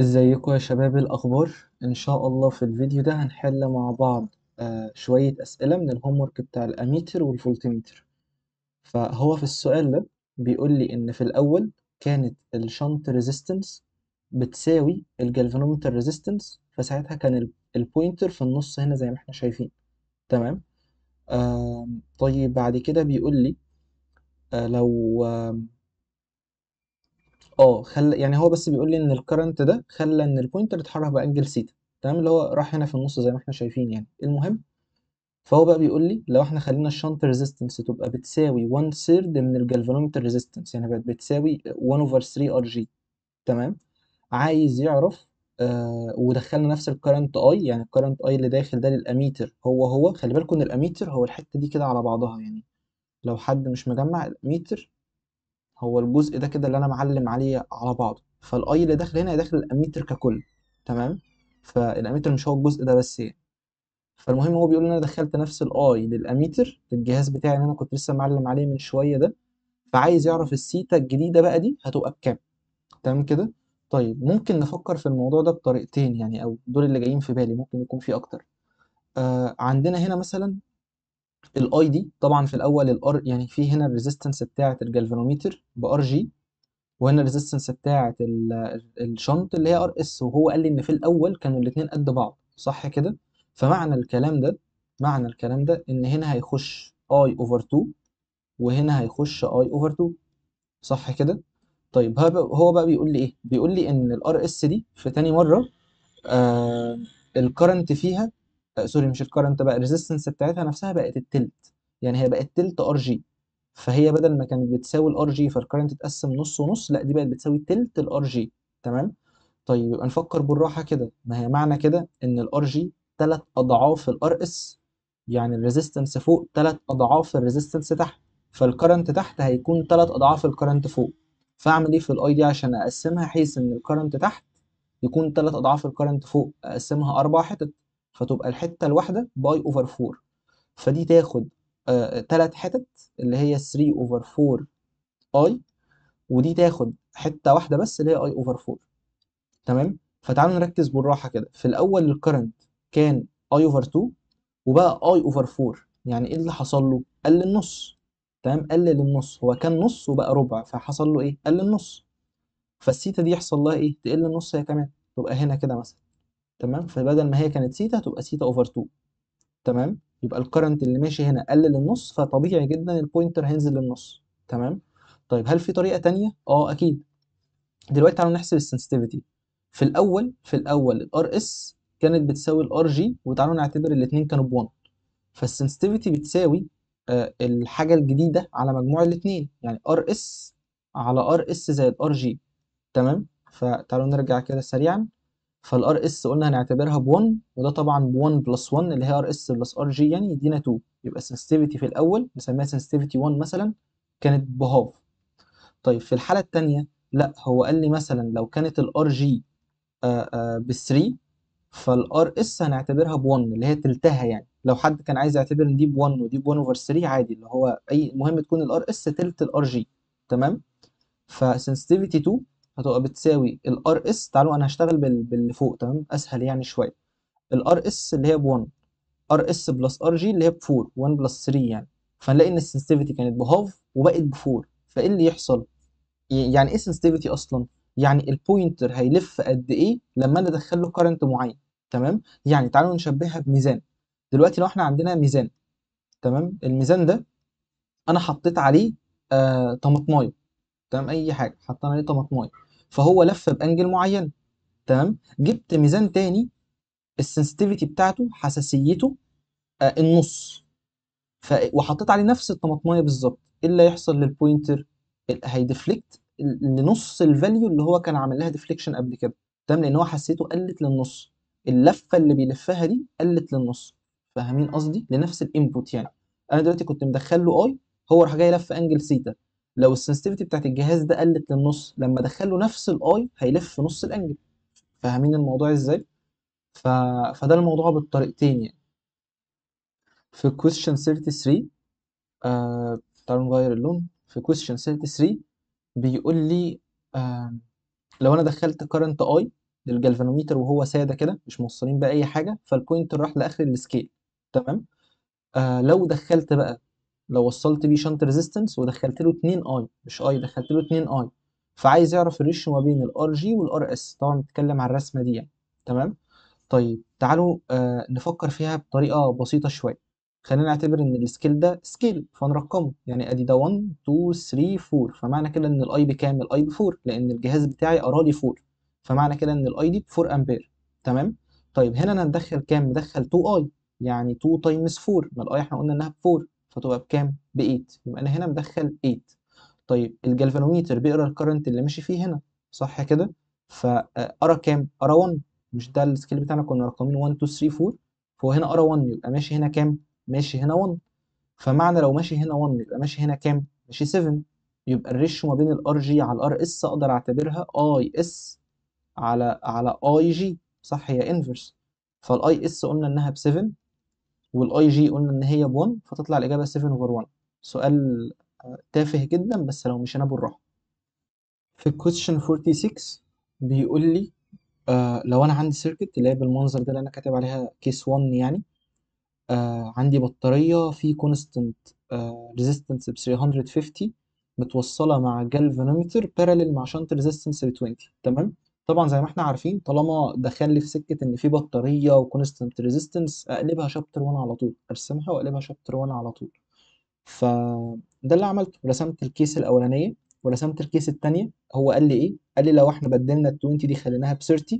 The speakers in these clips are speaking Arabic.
ازيكم يا شباب الاخبار ان شاء الله في الفيديو ده هنحل مع بعض آه، شوية اسئلة من الهوم ورك بتاع الاميتر والفولتميتر فهو في السؤال ده بيقول لي ان في الاول كانت الشنط ريزيستنس بتساوي الجالفانومتر ريزيستنس فساعتها كان البوينتر في النص هنا زي ما احنا شايفين تمام آه طيب بعد كده بيقول لي آه لو آه اه خلى يعني هو بس بيقول لي ان الكرنت ده خلى ان البوينتر اتحرك بانجل سيتا تمام اللي هو راح هنا في النص زي ما احنا شايفين يعني المهم فهو بقى بيقول لي لو احنا خلينا الشنط ريزيستنس تبقى بتساوي 1 سيرد من الجلفانومتر ريزيستنس يعني بقت بتساوي 1 اوفر 3 ار جي تمام عايز يعرف آه ودخلنا نفس الكرنت اي يعني الكرنت اي اللي داخل ده للاميتر هو هو خلي بالكم ان الاميتر هو الحته دي كده على بعضها يعني لو حد مش مجمع الاميتر هو الجزء ده كده اللي انا معلم عليه على بعضه فالاي اللي داخل هنا داخل الاميتر ككل تمام فالاميتر مش هو الجزء ده بس يعني فالمهم هو بيقول ان انا دخلت نفس الاي للاميتر للجهاز بتاعي اللي انا كنت لسه معلم عليه من شويه ده فعايز يعرف السيتا الجديده بقى دي هتبقى بكام تمام كده طيب ممكن نفكر في الموضوع ده بطريقتين يعني او دول اللي جايين في بالي ممكن يكون في اكتر آه عندنا هنا مثلا الاي دي طبعا في الاول الار يعني في هنا الريزيستنس بتاعه الجلفانوميتر بار جي وهنا الريزيستنس بتاعه الشنط اللي هي ار اس وهو قال لي ان في الاول كانوا الاثنين قد بعض صح كده فمعنى الكلام ده معنى الكلام ده ان هنا هيخش اي اوفر 2 وهنا هيخش اي اوفر 2 صح كده طيب هو بقى بيقول لي ايه بيقول لي ان الار اس دي في تاني مره آه الكرنت فيها آه، سوري مش الكرنت بقى الريزيستنس بتاعتها نفسها بقت التلت يعني هي بقت تلت ار جي فهي بدل ما كانت بتساوي الار جي فالكرنت اتقسم نص ونص لا دي بقت بتساوي تلت الار جي تمام طيب يبقى نفكر بالراحه كده ما هي معنى كده ان الار جي تلت اضعاف الار اس يعني الريزيستنس فوق تلت اضعاف الريزيستنس تحت فالكرنت تحت هيكون تلت اضعاف الكرنت فوق فاعمل ايه في الاي دي عشان اقسمها حيث ان الكرنت تحت يكون تلت اضعاف الكرنت فوق اقسمها اربع حتت فتبقى الحته الواحده باي اوفر 4 فدي تاخد ثلاث آه حتت اللي هي 3 اوفر 4 اي ودي تاخد حته واحده بس اللي هي اي اوفر 4 تمام فتعالوا نركز بالراحه كده في الاول الكرنت كان اي اوفر 2 وبقى اي اوفر 4 يعني ايه اللي حصل له قل النص تمام قل للنص هو كان نص وبقى ربع فحصل له ايه قل النص فالسيتا دي يحصل لها ايه تقل النص هي كمان تبقى هنا كده مثلا تمام فبدل ما هي كانت سيتا هتبقى سيتا اوفر 2 تمام يبقى الكرنت اللي ماشي هنا قل للنص فطبيعي جدا البوينتر هينزل للنص تمام طيب هل في طريقه ثانيه اه اكيد دلوقتي تعالوا نحسب السنسيتيفيتي في الاول في الاول الار اس كانت بتساوي الار جي وتعالوا نعتبر الاثنين كانوا ب1 فالسنسيتيفيتي بتساوي آه، الحاجه الجديده على مجموع الاثنين يعني ار اس على ار اس زائد ار جي تمام فتعالوا نرجع كده سريعا فالار اس قلنا هنعتبرها ب 1 وده طبعا ب 1 بلس 1 اللي هي ار اس بلس ار جي يعني يدينا 2 يبقى السنسيتيفيتي في الاول نسميها سنسيتيفيتي 1 مثلا كانت بهاف طيب في الحاله الثانيه لا هو قال لي مثلا لو كانت الار آه، جي آه، ب 3 فالار اس هنعتبرها ب 1 اللي هي تلتها يعني لو حد كان عايز يعتبر ان دي ب 1 ودي ب 1 اوفر 3 عادي اللي هو اي المهم تكون الار اس تلت الار جي تمام فسنسيتيفيتي 2 هتبقى بتساوي الار اس تعالوا انا هشتغل باللي فوق تمام اسهل يعني شويه الار اس اللي هي ب 1 ار اس بلس ار جي اللي هي ب 4 1 بلس 3 يعني فنلاقي ان السنسيتيفيتي كانت بهاف وبقت ب 4 فايه اللي يحصل؟ يعني ايه سنسيتيفيتي اصلا؟ يعني البوينتر هيلف قد ايه لما انا ادخل له كارنت معين تمام؟ يعني تعالوا نشبهها بميزان دلوقتي لو احنا عندنا ميزان تمام؟ الميزان ده انا حطيت عليه آه طماطمايه تمام اي حاجه حطينا عليه طماطمايه فهو لف بانجل معين تمام جبت ميزان تاني السنسيتيفيتي بتاعته حساسيته آه النص ف... وحطيت عليه نفس الطماطمايه بالظبط ايه اللي هيحصل للبوينتر هيدفليكت لنص الفاليو اللي هو كان عامل لها ديفليكشن قبل كده تمام لان هو حسيته قلت للنص اللفه اللي بيلفها دي قلت للنص فاهمين قصدي لنفس الانبوت يعني انا دلوقتي كنت مدخل له اي هو راح جاي لف انجل سيتا لو السنسيتيفيتي بتاعت الجهاز ده قلت للنص لما له نفس الاي هيلف في نص الانجل فاهمين الموضوع ازاي ف... فده الموضوع بالطريقتين يعني في question 33 آه... تعالوا نغير اللون في question 33 بيقول لي آه... لو انا دخلت current اي للجلفانوميتر وهو ساده كده مش موصلين بقى اي حاجه فالبوينتر راح لاخر السكيل تمام آه لو دخلت بقى لو وصلت بيه شنت ريزيستنس ودخلت له 2 اي مش اي دخلت له 2 اي فعايز يعرف الريش ما بين الار جي والار اس طبعا بنتكلم على الرسمه دي يعني تمام طيب تعالوا آه نفكر فيها بطريقه بسيطه شويه خلينا نعتبر ان السكيل ده سكيل فنرقمه يعني ادي ده 1 2 3 4 فمعنى كده ان الاي بكام الاي ب 4 لان الجهاز بتاعي قرا 4 فمعنى كده ان الاي دي ب 4 امبير تمام طيب هنا انا هندخل كام ندخل 2 اي يعني 2 تايمز 4 ما الاي احنا قلنا انها ب 4 فتبقى بكام ب 8 يبقى انا هنا مدخل 8 طيب الجلفانوميتر بيقرا الكرنت اللي ماشي فيه هنا صح كده فقرا آه، كام قرا 1 مش ده السكيل بتاعنا كنا رقمين 1 2 3 4 فهو هنا قرا 1 يبقى ماشي هنا كام ماشي هنا 1 فمعنى لو ماشي هنا 1 يبقى ماشي هنا كام ماشي 7 يبقى الريشو ما بين الار جي على الار اس اقدر اعتبرها اي اس على على اي جي صح هي انفرس فالاي اس قلنا انها ب 7 والاي جي قلنا ان هي ب 1 فتطلع الاجابه 7 اوفر 1 سؤال آه، تافه جدا بس لو مشينا بالراحه في الكويشن 46 بيقول لي آه لو انا عندي سيركت اللي هي بالمنظر ده اللي انا كاتب عليها كيس 1 يعني آه عندي بطاريه في كونستنت ريزيستنس آه، ب 350 متوصله مع جالفانومتر بارلل مع شنط ريزيستنس ب 20 تمام طبعًا زي ما إحنا عارفين طالما دخل لي في سكة إن في بطارية وكونستنت ريزيستنس أقلبها شابتر 1 على طول، أرسمها وأقلبها شابتر 1 على طول. فده اللي عملته، رسمت الكيس الأولانية ورسمت الكيس الثانيه هو قال لي إيه، قال لي لو إحنا بدلنا ال20 دي خليناها ب30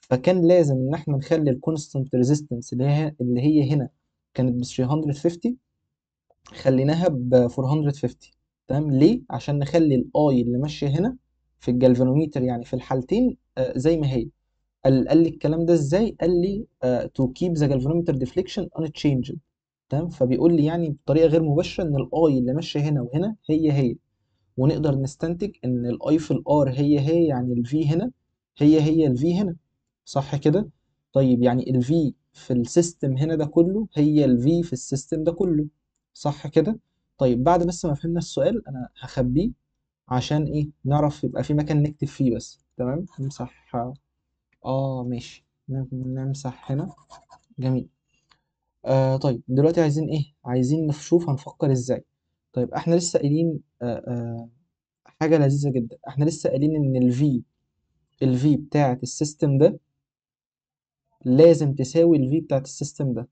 فكان لازم إن إحنا نخلي الكونستنت ريزيستنس اللي هي اللي هي هنا كانت ب350 خليناها ب450 تمام، ليه؟ عشان نخلي الاي اللي ماشية هنا في الجلفانوميتر يعني في الحالتين آه، زي ما هي قال, لي الكلام ده ازاي قال لي تو كيب ذا جالفانومتر ديفليكشن ان تشينجد تمام فبيقول لي يعني بطريقه غير مباشره ان الاي اللي ماشيه هنا وهنا هي هي ونقدر نستنتج ان الاي في الار هي هي يعني الفي هنا هي هي الفي هنا صح كده طيب يعني الفي في السيستم هنا ده كله هي الفي في السيستم ده كله صح كده طيب بعد بس ما فهمنا السؤال انا هخبيه عشان ايه نعرف يبقى في مكان نكتب فيه بس تمام نمسح اه ماشي نعم، نمسح هنا جميل آه طيب دلوقتي عايزين ايه عايزين نشوف هنفكر ازاي طيب احنا لسه قايلين آه آه حاجه لذيذه جدا احنا لسه قايلين ان الفي الفي بتاعه السيستم ده لازم تساوي الفي بتاعه السيستم ده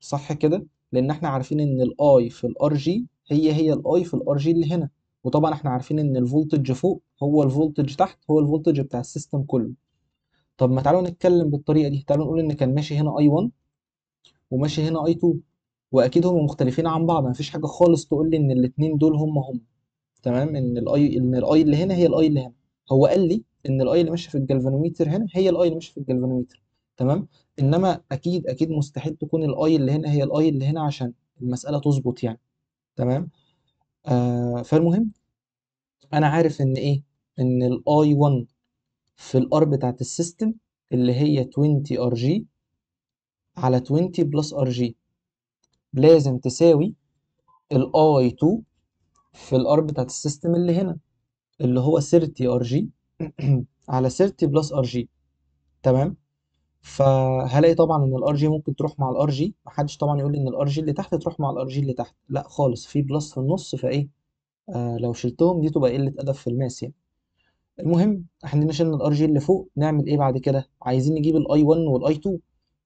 صح كده لان احنا عارفين ان الاي في الار جي هي هي الاي في الار جي اللي هنا وطبعا إحنا عارفين إن الفولتج فوق هو الفولتج تحت هو الفولتج بتاع السيستم كله طب ما تعالوا نتكلم بالطريقة دي تعالوا نقول إن كان ماشي هنا اي 1 وماشي هنا اي 2 وأكيد هم مختلفين عن بعض مفيش حاجة خالص تقول لي إن الاثنين دول هم هم تمام إن الأي إن الأي اللي هنا هي الأي اللي هنا هو قال لي ان الاي اللي ماشيه في الجلفانوميتر هنا هي الاي اللي ماشيه في الجلفانوميتر تمام انما اكيد اكيد مستحيل تكون الاي اللي هنا هي الاي اللي هنا عشان المساله تظبط يعني تمام آه فالمهم انا عارف ان ايه ان الاي 1 في الار بتاعت السيستم اللي هي 20 ار جي على 20 بلس ار جي لازم تساوي الاي 2 في الار بتاعت السيستم اللي هنا اللي هو 30 ار جي على 30 بلس ار جي تمام فهلاقي طبعًا إن جي ممكن تروح مع جي ما حدش طبعًا يقول لي إن جي اللي تحت تروح مع جي اللي تحت، لأ خالص، في بلس في النُص فإيه، آه لو شِلتهم دي تبقى قِلّة أدب في الماس يعني. المهم إحنا جينا الار جي اللي فوق، نعمل إيه بعد كده؟ عايزين نجيب الاي 1 والاي 2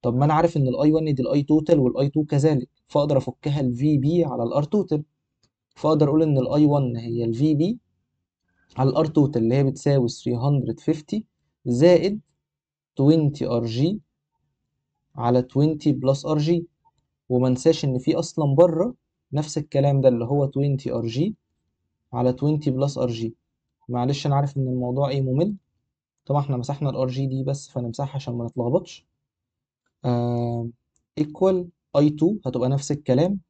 طب ما أنا عارف ان الاي الI1 دي توتال والاي 2 كذلك، فأقدر أفُكّها بي علي توتال الRtotal، فأقدر أقول الاي الI1 هي بي على توتال اللي هي بتساوي 350 زائد 20 ار جي على 20 بلس ار جي وما ان في اصلا بره نفس الكلام ده اللي هو 20 ار جي على 20 بلس ار جي معلش انا عارف ان الموضوع ايه ممل طبعا احنا مسحنا الار جي دي بس فنمسحها عشان ما نتلخبطش ايكوال اي 2 هتبقى نفس الكلام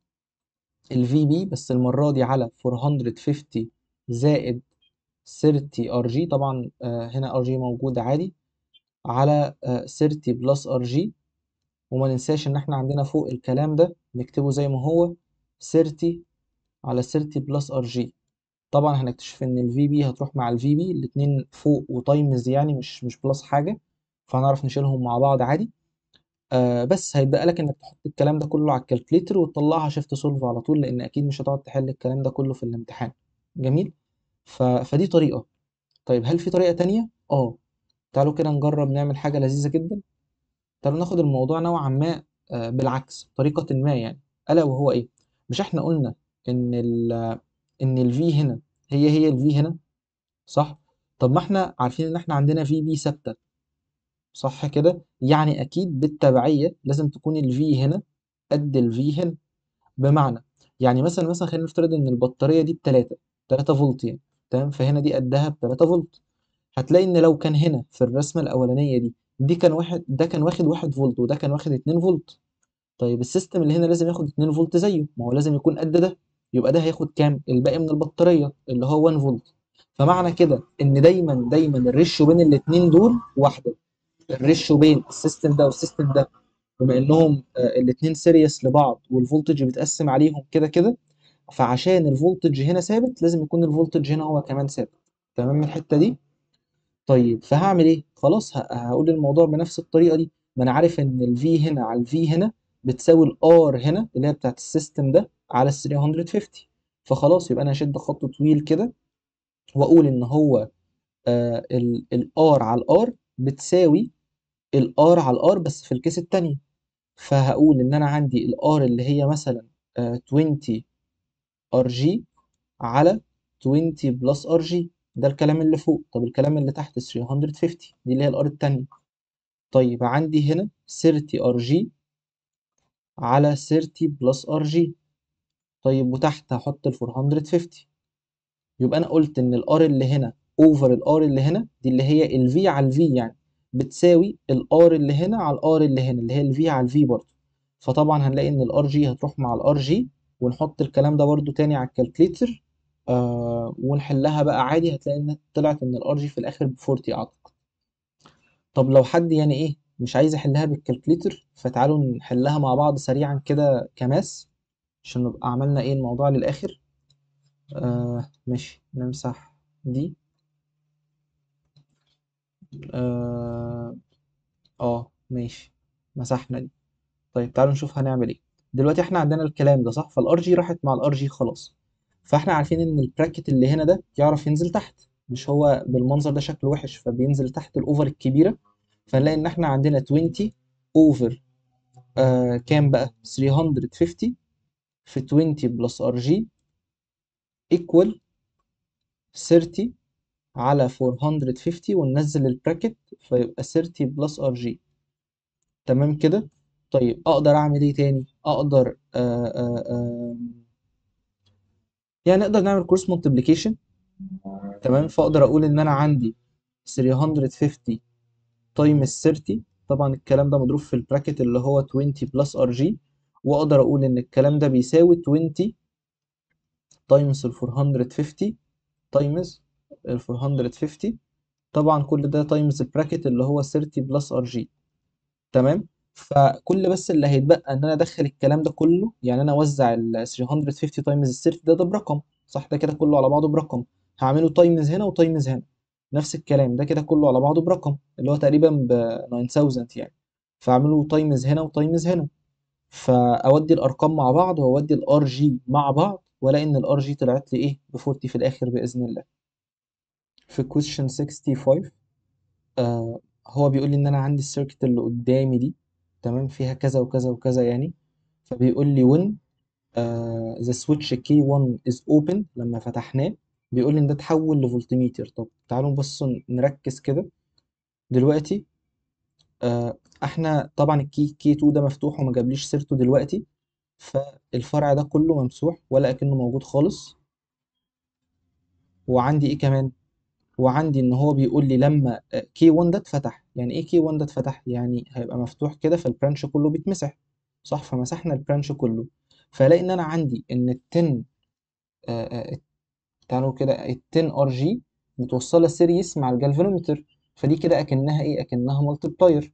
الفي بي بس المره دي على 450 زائد 30 ار جي طبعا آه هنا ار جي موجود عادي على 30 آه، بلس ار جي وما ننساش ان احنا عندنا فوق الكلام ده نكتبه زي ما هو 30 على 30 بلس ار جي طبعا هنكتشف ان الفي بي هتروح مع الفي بي الاثنين فوق وتايمز يعني مش مش بلس حاجه فهنعرف نشيلهم مع بعض عادي آه بس هيبقى لك انك تحط الكلام ده كله على الكالكليتر وتطلعها شيفت سولف على طول لان اكيد مش هتقعد تحل الكلام ده كله في الامتحان جميل ف... فدي طريقه طيب هل في طريقه ثانيه اه تعالوا كده نجرب نعمل حاجة لذيذة جدا تعالوا ناخد الموضوع نوعا ما آه، بالعكس بطريقة ما يعني ألا وهو إيه؟ مش إحنا قلنا إن الـ إن ال V هنا هي هي ال V هنا صح؟ طب ما إحنا عارفين إن إحنا عندنا في بي ثابتة صح كده؟ يعني أكيد بالتبعية لازم تكون ال V هنا قد ال V هنا بمعنى يعني مثلا مثلا خلينا نفترض إن البطارية دي بتلاتة تلاتة فولت يعني تمام فهنا دي قدها بتلاتة فولت هتلاقي ان لو كان هنا في الرسمه الاولانيه دي دي كان واحد ده كان واخد 1 فولت وده كان واخد 2 فولت طيب السيستم اللي هنا لازم ياخد 2 فولت زيه ما هو لازم يكون قد ده يبقى ده هياخد كام الباقي من البطاريه اللي هو 1 فولت فمعنى كده ان دايما دايما الريشيو بين الاثنين دول واحده الريشيو بين السيستم ده والسيستم ده بما انهم آه، الاثنين سيريس لبعض والفولتج بيتقسم عليهم كده كده فعشان الفولتج هنا ثابت لازم يكون الفولتج هنا هو كمان ثابت تمام الحته دي طيب فهعمل ايه؟ خلاص هقول الموضوع بنفس الطريقه دي ما انا عارف ان V هنا على V هنا بتساوي R هنا اللي هي بتاعت السيستم ده على 350 فخلاص يبقى انا هشد خط طويل كده واقول ان هو آه R على R بتساوي R على R بس في الكيس التانية فهقول ان انا عندي R اللي هي مثلا آه 20 ار جي على 20 بلس ار جي ده الكلام اللي فوق طب الكلام اللي تحت 350 دي اللي هي الار التانية طيب عندي هنا 30 ار جي على 30 بلس ار جي طيب وتحت هحط ال 450 يبقى انا قلت ان الار اللي هنا اوفر الار اللي هنا دي اللي هي الفي على الفي يعني بتساوي الار اللي هنا على الار اللي هنا اللي هي الفي على الفي برضه فطبعا هنلاقي ان الار جي هتروح مع الار جي ونحط الكلام ده برضه تاني على الكالكليتر آه، ونحلها بقى عادي هتلاقي انها طلعت ان الار جي في الاخر ب 40 اعتقد طب لو حد يعني ايه مش عايز احلها بالكالكليتر فتعالوا نحلها مع بعض سريعا كده كماس عشان نبقى عملنا ايه الموضوع للاخر آه ماشي نمسح دي اه, آه ماشي مسحنا دي طيب تعالوا نشوف هنعمل ايه دلوقتي احنا عندنا الكلام ده صح فالار جي راحت مع الار جي خلاص فاحنا عارفين ان البراكت اللي هنا ده يعرف ينزل تحت مش هو بالمنظر ده شكله وحش فبينزل تحت الاوفر الكبيره فنلاقي ان احنا عندنا 20 اوفر آه كام بقى 350 في 20 بلس ار جي ايكوال 30 على 450 وننزل البراكت فيبقى 30 بلس ار جي تمام كده طيب اقدر اعمل ايه تاني اقدر آآ آه، آآ آه، يعني نقدر نعمل كروس مالتيبليكيشن تمام فاقدر اقول ان انا عندي 350 تايمز 30 طبعا الكلام ده مضروب في البراكت اللي هو 20 بلس ار جي واقدر اقول ان الكلام ده بيساوي 20 تايمز ال 450 تايمز ال 450 طبعا كل ده تايمز البراكت اللي هو 30 بلس ار جي تمام فكل بس اللي هيتبقى إن أنا أدخّل الكلام ده كلّه، يعني أنا أوزّع ال 350 تايمز السيرف ده، ده برقم صح، ده كده كلّه على بعضه برقم، هعمله تايمز هنا وتايمز هنا، نفس الكلام ده كده كلّه على بعضه برقم، اللي هو تقريبًا ب9000 يعني، فاعمله تايمز هنا وتايمز هنا، فأودّي الأرقام مع بعض وأودّي جي مع بعض، وألاقي إن جي طلعت لي إيه، ب40 في الآخر بإذن الله. في question 65 آه هو بيقول لي إن أنا عندي السيركت اللي قدّامي دي تمام فيها كذا وكذا وكذا يعني فبيقول لي when ذا آه، switch كي 1 is open لما فتحناه بيقول لي ان ده اتحول لفولتميتر طب تعالوا نبص نركز كده دلوقتي آه احنا طبعا الكي كي 2 ده مفتوح وما جابليش سيرته دلوقتي فالفرع ده كله ممسوح ولا اكنه موجود خالص وعندي ايه كمان وعندي إن هو بيقول لي لما كي آه، 1 ده اتفتح يعني إيه كي 1 ده اتفتح يعني هيبقى مفتوح كده فالبرانش كله بيتمسح صح فمسحنا البرانش كله فلاقي إن أنا عندي إن التن 10 آه، آه، تعالوا كده التن ار جي متوصلة سيريس مع الجالفانومتر فدي كده أكنها إيه أكنها بلاير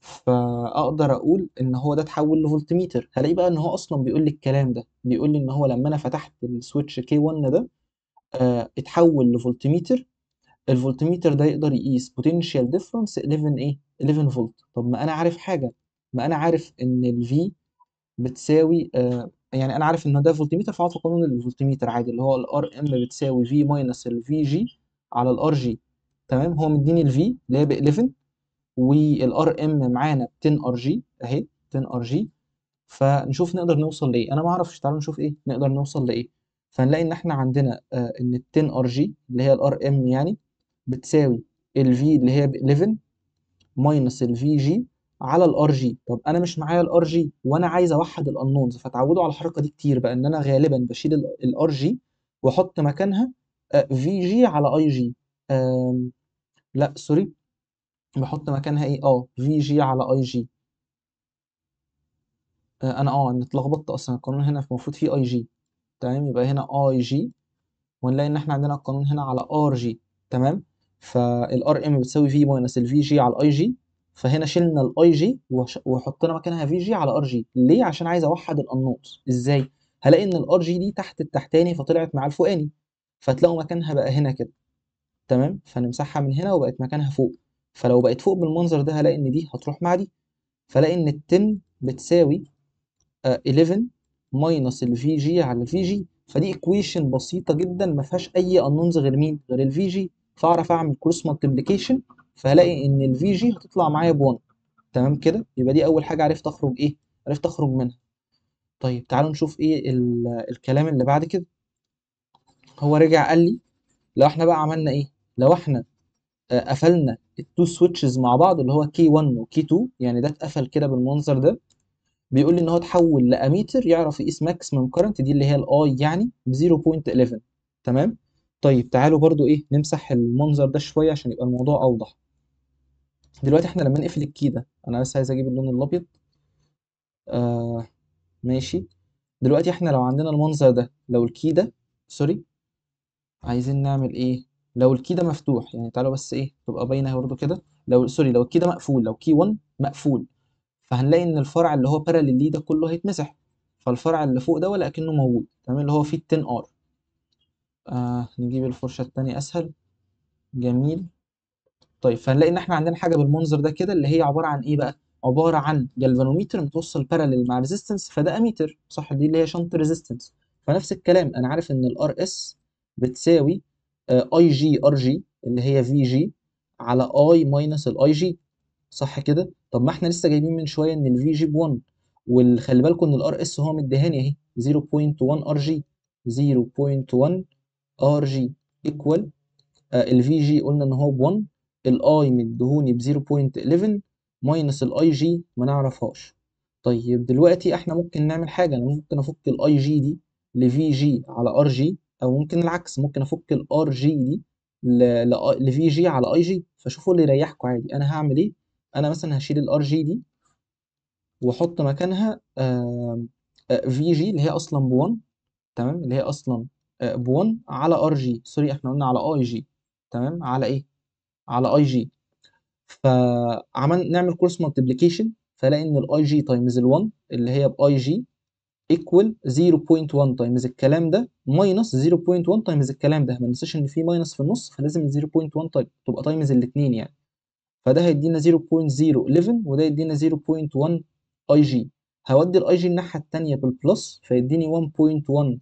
فاقدر اقول ان هو ده اتحول لفولتميتر هلاقي بقى ان هو اصلا بيقول لي الكلام ده بيقول لي ان هو لما انا فتحت السويتش كي 1 ده اتحول لفولتميتر الفولتميتر ده يقدر يقيس بوتنشال ديفرنس 11 ايه 11 فولت طب ما انا عارف حاجه ما انا عارف ان الفي بتساوي آه يعني انا عارف ان ده فولتميتر فاعطي قانون الفولتميتر عادي اللي هو الار ام بتساوي في ماينس الفي جي على الار جي تمام هو مديني الفي اللي هي ب 11 والار ام معانا 10 ار جي اهي 10 ار جي فنشوف نقدر نوصل لايه انا ما اعرفش تعالوا نشوف ايه نقدر نوصل لايه فنلاقي ان احنا عندنا آه ان ال 10 ار جي اللي هي الار ام يعني بتساوي ال V اللي هي ب 11 ماينس ال في جي على الار جي طب انا مش معايا الار جي وانا عايز اوحد الانونز فتعودوا على الحركه دي كتير بقى ان انا غالبا بشيل الار جي واحط مكانها في آه، جي على اي جي لا سوري بحط مكانها ايه اه في جي على اي آه، جي انا اه انا اتلخبطت اصلا القانون هنا المفروض فيه اي جي تمام يبقى هنا اي جي ونلاقي ان احنا عندنا القانون هنا على ار جي تمام فالار ام بتساوي في ماينس الفي جي على الاي جي فهنا شلنا الاي جي وحطينا مكانها في جي على ار جي ليه عشان عايز اوحد الانماط ازاي هلاقي ان الار جي دي تحت التحتاني فطلعت مع الفوقاني فتلاقوا مكانها بقى هنا كده تمام فنمسحها من هنا وبقت مكانها فوق فلو بقت فوق بالمنظر ده هلاقي ان دي هتروح مع دي فلاقي ان التن بتساوي 11 ماينس الفي جي على الفي جي فدي ايكويشن بسيطه جدا ما فيهاش اي انونز غير مين غير الفي جي فاعرف اعمل كروس مالتبليكيشن فهلاقي ان الفي جي هتطلع معايا ب1 تمام كده يبقى دي اول حاجه عرفت اخرج ايه عرفت اخرج منها طيب تعالوا نشوف ايه الكلام اللي بعد كده هو رجع قال لي لو احنا بقى عملنا ايه لو احنا آه، قفلنا التو سويتشز مع بعض اللي هو كي 1 وكي 2 يعني ده اتقفل كده بالمنظر ده بيقول لي ان هو اتحول لاميتر يعرف يقيس ماكسيمم كارنت دي اللي هي الاي يعني ب 0.11 تمام طيب تعالوا برضو ايه نمسح المنظر ده شوية عشان يبقى الموضوع اوضح دلوقتي احنا لما نقفل الكي ده انا بس عايز اجيب اللون الابيض آه ماشي دلوقتي احنا لو عندنا المنظر ده لو الكي ده سوري عايزين نعمل ايه لو الكي ده مفتوح يعني تعالوا بس ايه تبقى باينه برضه كده لو سوري لو الكي ده مقفول لو كي 1 مقفول فهنلاقي ان الفرع اللي هو باراليل ليه ده كله هيتمسح فالفرع اللي فوق ده ولا كأنه موجود تمام اللي هو فيه 10 ار آه نجيب الفرشة التانية أسهل جميل طيب فنلاقي إن إحنا عندنا حاجة بالمنظر ده كده اللي هي عبارة عن إيه بقى؟ عبارة عن جلفانوميتر متوصل بارلل مع ريزيستنس فده أميتر صح دي اللي هي شنط ريزيستنس فنفس الكلام أنا عارف إن الار اس بتساوي اي جي ار جي اللي هي في جي على اي ماينس الاي جي صح كده؟ طب ما احنا لسه جايبين من شويه ان الفي جي ب 1 وخلي بالكم ان الار اس هو مديهاني اهي 0.1 ار جي 0.1 ار جي ايكوال في جي قلنا ان هو ب 1 الاي مديهوني ب 0.11 ماينس الاي جي ما نعرفهاش طيب دلوقتي احنا ممكن نعمل حاجه انا ممكن افك الاي جي دي في جي على ار جي او ممكن العكس ممكن افك الار جي دي في جي على اي جي فشوفوا اللي يريحكم عادي انا هعمل ايه انا مثلا هشيل الار جي دي واحط مكانها في جي آه، اللي هي اصلا ب 1 تمام اللي هي اصلا ب1 على ار جي سوري احنا قلنا على اي جي تمام على ايه على اي جي فعمل نعمل كورس مالتيبليكيشن فلاقي ان الاي جي تايمز ال1 اللي هي باي جي ايكوال 0.1 تايمز الكلام ده ماينس 0.1 تايمز الكلام ده ما ننساش ان في ماينس في النص فلازم 0.1 تايم تبقى تايمز الاثنين يعني فده هيدينا 0.011 وده يدينا 0.1 اي جي هودي الاي جي الناحيه الثانيه بالبلس فيديني 1.1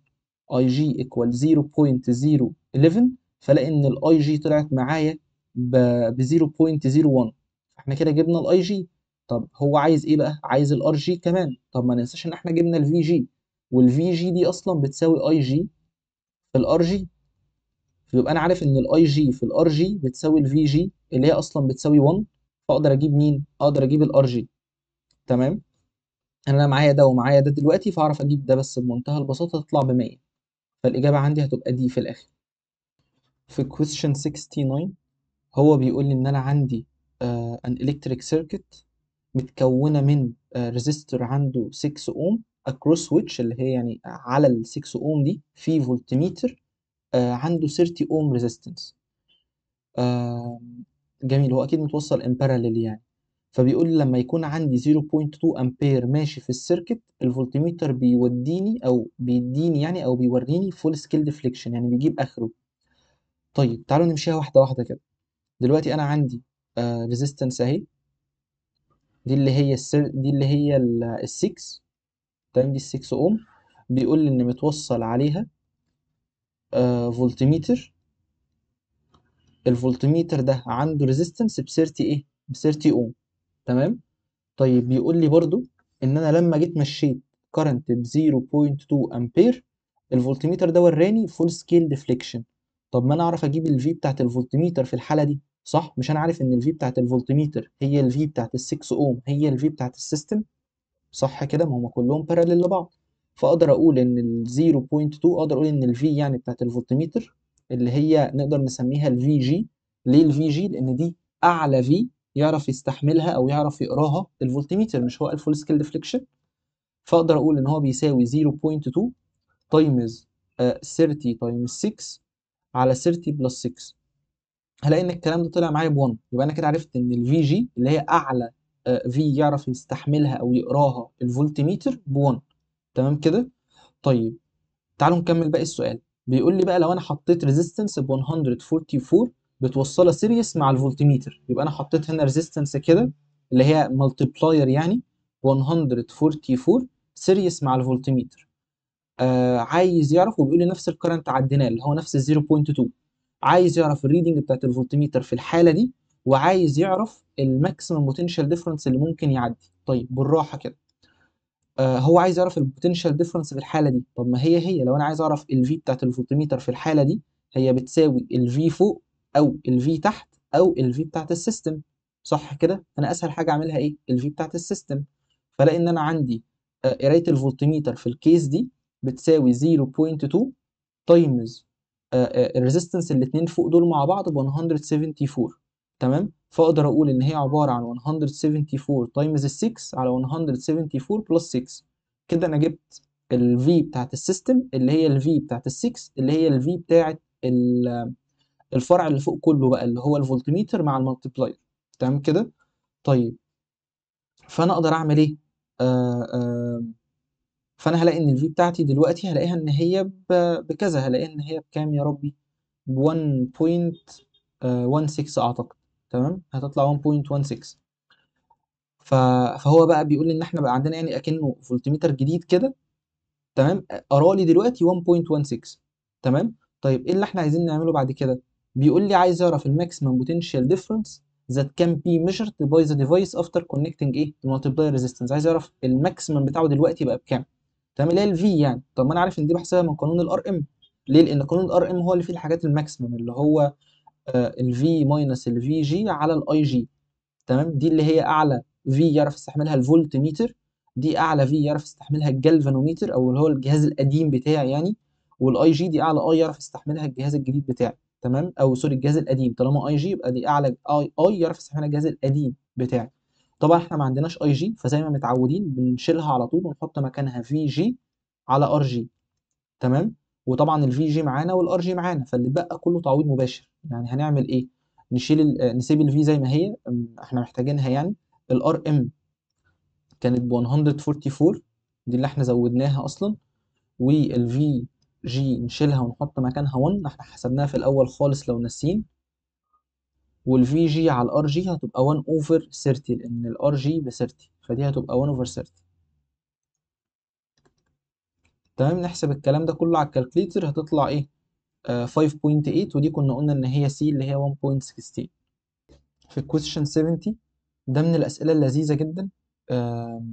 اي جي ايكوال 0.011 ان الاي جي طلعت معايا ب 0.01 فاحنا كده جبنا الاي جي طب هو عايز ايه بقى عايز الار جي كمان طب ما ننساش ان احنا جبنا الفي جي والفي جي دي اصلا بتساوي اي جي في الار جي فيبقى انا عارف ان الاي جي في الار جي بتساوي الفي جي اللي هي اصلا بتساوي 1 فاقدر اجيب مين اقدر اجيب الار جي تمام انا معايا ده ومعايا ده دلوقتي فاعرف اجيب ده بس بمنتهى البساطه تطلع ب 100 فالإجابة عندي هتبقى دي في الآخر في question 69 هو بيقول لي إن أنا عندي uh, an electric circuit متكونة من ريزيستور آه، uh, عنده 6 أوم across which اللي هي يعني على ال 6 أوم دي في فولتميتر uh, آه، عنده 30 أوم ريزيستنس جميل هو أكيد متوصل in parallel يعني فبيقول لي لما يكون عندي 0.2 امبير ماشي في السيركت الفولتميتر بيوديني او بيديني يعني او بيوريني فول سكيل ديفليكشن يعني بيجيب اخره طيب تعالوا نمشيها واحده واحده كده دلوقتي انا عندي ريزيستنس آه، اهي دي اللي هي السر دي اللي هي ال 6 تمام دي ال 6 اوم بيقول لي ان متوصل عليها آه، فولتميتر الفولتميتر ده عنده ريزيستنس ب 30 ايه ب 30 اوم تمام طيب بيقول لي برضو ان انا لما جيت مشيت كارنت ب 0.2 امبير الفولتميتر ده وراني فول سكيل ديفليكشن طب ما انا اعرف اجيب الفي بتاعت الفولتميتر في الحاله دي صح مش انا عارف ان الفي بتاعت الفولتميتر هي الفي بتاعت ال6 اوم هي الفي بتاعت السيستم صح كده ما هم كلهم بارلل لبعض فاقدر اقول ان ال 0.2 اقدر اقول ان الفي يعني بتاعت الفولتميتر اللي هي نقدر نسميها الفي جي ليه الفي جي لان دي اعلى في يعرف يستحملها او يعرف يقراها الفولتميتر مش هو الفول سكيل ديفليكشن فاقدر اقول ان هو بيساوي 0.2 تايمز 30 تايمز 6 على 30 بلس 6 هلاقي ان الكلام ده طلع معايا ب 1 يبقى انا كده عرفت ان الفي جي اللي هي اعلى في آه، يعرف يستحملها او يقراها الفولتميتر ب 1 تمام كده طيب تعالوا نكمل باقي السؤال بيقول لي بقى لو انا حطيت ريزيستنس ب 144 بتوصلها سيريس مع الفولتميتر يبقى انا حطيت هنا ريزيستنس كده اللي هي ملتبلاير يعني 144 سيريس مع الفولتميتر آه عايز يعرف وبيقول لي نفس الكرنت عديناه اللي هو نفس 0.2 عايز يعرف الريدنج بتاعت الفولتميتر في الحاله دي وعايز يعرف الماكسيمم بوتنشال ديفرنس اللي ممكن يعدي طيب بالراحه كده آه هو عايز يعرف البوتنشال ديفرنس في الحاله دي طب ما هي هي لو انا عايز اعرف الفي بتاعت الفولتميتر في الحاله دي هي بتساوي الفي فوق او الفي تحت او الفي بتاعت السيستم صح كده انا اسهل حاجه اعملها ايه الفي بتاعت السيستم فلاقي ان انا عندي قرايه الفولتميتر في الكيس دي بتساوي 0.2 تايمز الريزيستنس الاثنين فوق دول مع بعض ب 174 تمام فاقدر اقول ان هي عباره عن 174 تايمز 6 على 174 بلس 6 كده انا جبت ال V بتاعت السيستم اللي هي ال V بتاعت ال 6 اللي هي ال V بتاعت الفرع اللي فوق كله بقى اللي هو الفولتميتر مع المالتيبلاير تمام كده طيب فانا اقدر اعمل ايه آآ آه، آآ آه، فانا هلاقي ان الفي بتاعتي دلوقتي هلاقيها ان هي بكذا هلاقيها ان هي بكام يا ربي ب 1.16 آه، اعتقد تمام هتطلع 1.16 فهو بقى بيقول لي ان احنا بقى عندنا يعني اكنه فولتميتر جديد كده تمام قرا لي دلوقتي 1.16 تمام طيب ايه اللي احنا عايزين نعمله بعد كده بيقول لي عايز اعرف الماكسيمم بوتنشال ديفرنس ذات كان بي measured باي ذا ديفايس افتر كونكتنج ايه المالتيبلاير ريزيستنس عايز اعرف الماكسيمم بتاعه دلوقتي بقى بكام تمام اللي هي الفي يعني طب ما انا عارف ان دي بحسبها من قانون الار ام ليه لان قانون الار ام هو اللي فيه الحاجات الماكسيمم اللي هو الفي ماينس الفي جي على الاي جي تمام دي اللي هي اعلى في يعرف يستحملها الفولت ميتر دي اعلى في يعرف يستحملها الجلفانوميتر او اللي هو الجهاز القديم بتاعي يعني والاي جي دي اعلى اي يعرف يستحملها الجهاز الجديد بتاعي تمام او سوري الجهاز القديم طالما اي جي يبقى دي اعلى اي اي يعرف يسحب الجهاز القديم بتاعي طبعا احنا ما عندناش اي جي فزي ما متعودين بنشيلها على طول ونحط مكانها في جي على ار جي تمام وطبعا الفي جي معانا والار جي معانا فاللي بقى كله تعويض مباشر يعني هنعمل ايه نشيل نسيب الفي زي ما هي احنا محتاجينها يعني الار ام كانت ب 144 دي اللي احنا زودناها اصلا والفي جي نشيلها ونحط مكانها 1 احنا حسبناها في الأول خالص لو ناسيين والفي جي على الار جي هتبقى 1 اوفر 30 لأن الار جي ب 30 فدي هتبقى 1 اوفر 30 تمام نحسب الكلام ده كله على الكالكليتر هتطلع ايه آه 5.8 ودي كنا قلنا ان هي سي اللي هي 1.16 في question 70 ده من الأسئلة اللذيذة جدا آه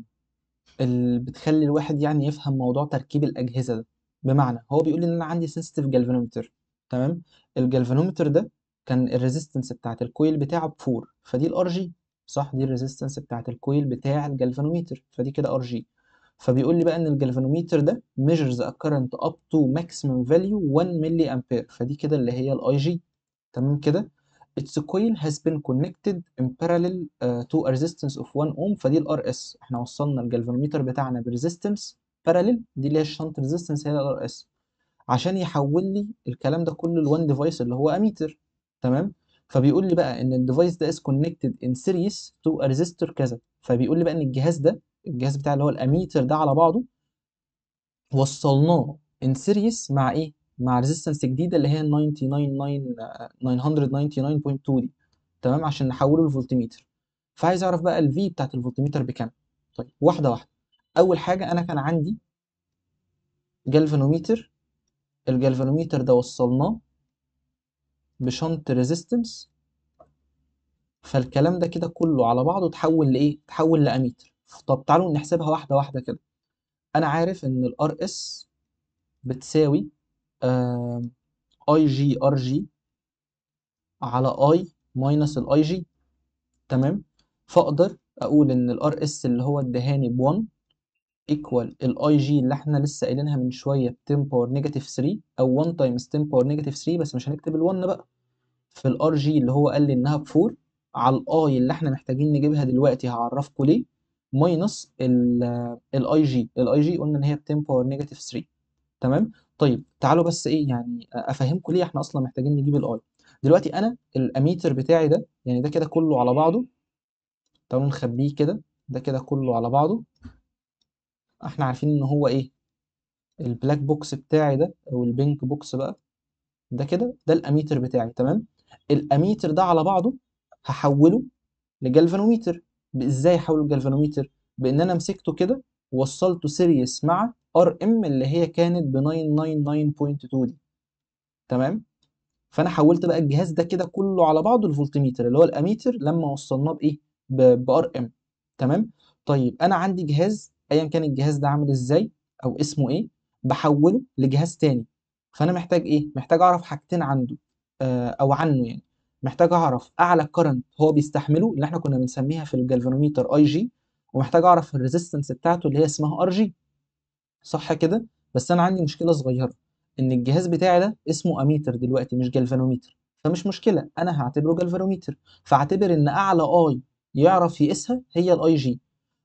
اللي بتخلي الواحد يعني يفهم موضوع تركيب الأجهزة ده بمعنى هو بيقول لي ان انا عندي سنسيتيف جالفانومتر تمام الجالفانومتر ده كان الريزيستنس بتاعت الكويل بتاعه ب 4 فدي الار جي صح دي الريزيستنس بتاعت الكويل بتاع الجالفانومتر فدي كده ار جي فبيقول لي بقى ان الجالفانومتر ده measures a current up to maximum value 1 ملي امبير فدي كده اللي هي الاي جي تمام كده its coil has been connected in parallel uh, to a resistance of 1 ohm فدي ال RS احنا وصلنا الجالفانومتر بتاعنا بريزيستنس بارلل دي اللي هي الشنط ريزيستنس هي الار اس عشان يحول لي الكلام ده كله لوان ديفايس اللي هو اميتر تمام فبيقول لي بقى ان الديفايس ده از كونكتد ان سيريس تو ريزيستور كذا فبيقول لي بقى ان الجهاز ده الجهاز بتاع اللي هو الاميتر ده على بعضه وصلناه ان سيريس مع ايه مع ريزيستنس جديده اللي هي 999 999.2 دي تمام عشان نحوله لفولتميتر فعايز اعرف بقى الفي بتاعت الفولتميتر بكام طيب واحده واحده اول حاجه انا كان عندي جالفانوميتر الجالفانوميتر ده وصلناه بشنط ريزيستنس فالكلام ده كده كله على بعضه اتحول لايه اتحول لاميتر طب تعالوا نحسبها واحده واحده كده انا عارف ان الار اس بتساوي اي جي ار جي على اي ماينس الاي جي تمام فاقدر اقول ان الار اس اللي هو ادهاني ب 1 ايكوال الاي جي اللي احنا لسه قايلينها من شويه 10 باور نيجاتيف 3 او 1 تايمز 10 باور نيجاتيف 3 بس مش هنكتب ال1 بقى في الار جي اللي هو قال لي انها ب 4 على الاي اللي احنا محتاجين نجيبها دلوقتي هعرفكم ليه ماينس الاي جي الاي جي قلنا ان هي ب 10 باور نيجاتيف 3 تمام طيب تعالوا بس ايه يعني افهمكم ليه احنا اصلا محتاجين نجيب الاي دلوقتي انا الاميتر بتاعي ده يعني ده كده كله على بعضه تعالوا نخبيه كده ده كده كله على بعضه احنا عارفين ان هو ايه البلاك بوكس بتاعي ده او البينك بوكس بقى ده كده ده الاميتر بتاعي تمام الاميتر ده على بعضه هحوله لجالفانوميتر ازاي احوله لجالفانوميتر بان انا مسكته كده ووصلته سيريس مع ار ام اللي هي كانت ب 999.2 دي تمام فانا حولت بقى الجهاز ده كده كله على بعضه الفولتميتر اللي هو الاميتر لما وصلناه بايه بار ام تمام طيب انا عندي جهاز ايا كان الجهاز ده عامل ازاي او اسمه ايه بحوله لجهاز تاني فانا محتاج ايه محتاج اعرف حاجتين عنده آه او عنه يعني محتاج اعرف اعلى كرنت هو بيستحمله اللي احنا كنا بنسميها في الجلفانوميتر اي جي ومحتاج اعرف الريزيستنس بتاعته اللي هي اسمها ار جي صح كده بس انا عندي مشكله صغيره ان الجهاز بتاعي ده اسمه اميتر دلوقتي مش جلفانوميتر فمش مشكله انا هعتبره جلفانوميتر فاعتبر ان اعلى اي يعرف يقيسها هي الاي جي